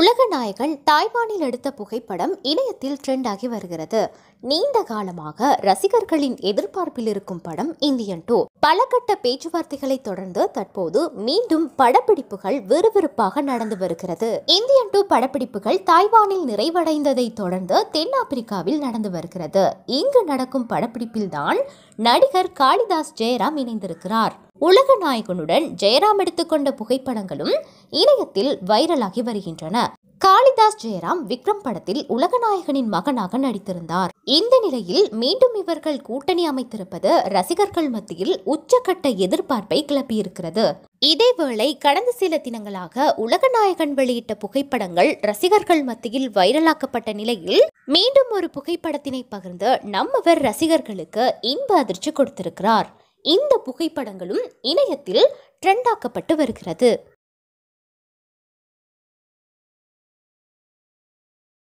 உலக நாயகன் தாய்வானில் எடுத்த புகைப்படம் இணையத்தில் ட்ரெண்ட் ஆகி வருகிறது நீண்ட காலமாக ரசிகர்களின் எதிர்பார்ப்பில் இருக்கும் படம் இந்தியன் டூ பல கட்ட பேச்சுவார்த்தைகளை தொடர்ந்து தற்போது மீண்டும் படப்பிடிப்புகள் விறுவிறுப்பாக நடந்து வருகிறது இந்தியன் டூ படப்பிடிப்புகள் தாய்வானில் நிறைவடைந்ததை தொடர்ந்து தென்னாப்பிரிக்காவில் நடந்து வருகிறது இங்கு நடக்கும் படப்பிடிப்பில்தான் நடிகர் காளிதாஸ் ஜெயராம் இணைந்திருக்கிறார் உலக நாயகனுடன் ஜெயராம் எடுத்துக்கொண்ட புகைப்படங்களும் இணையத்தில் வைரலாகி வருகின்றன காளிதாஸ் ஜெயராம் விக்ரம் படத்தில் உலகநாயகனின் மகனாக நடித்திருந்தார் இந்த நிலையில் மீண்டும் இவர்கள் கூட்டணி அமைத்திருப்பது ரசிகர்கள் மத்தியில் உச்சக்கட்ட எதிர்பார்ப்பை கிளப்பியிருக்கிறது இதேவேளை கடந்த சில தினங்களாக உலகநாயகன் வெளியிட்ட புகைப்படங்கள் ரசிகர்கள் மத்தியில் வைரலாக்கப்பட்ட நிலையில் மீண்டும் ஒரு புகைப்படத்தினை பகிர்ந்து நம்மவர் ரசிகர்களுக்கு இன்ப அதிர்ச்சி கொடுத்திருக்கிறார் இந்த புகைப்படங்களும் இணையத்தில் ட்ரெண்டாக்கப்பட்டு வருகிறது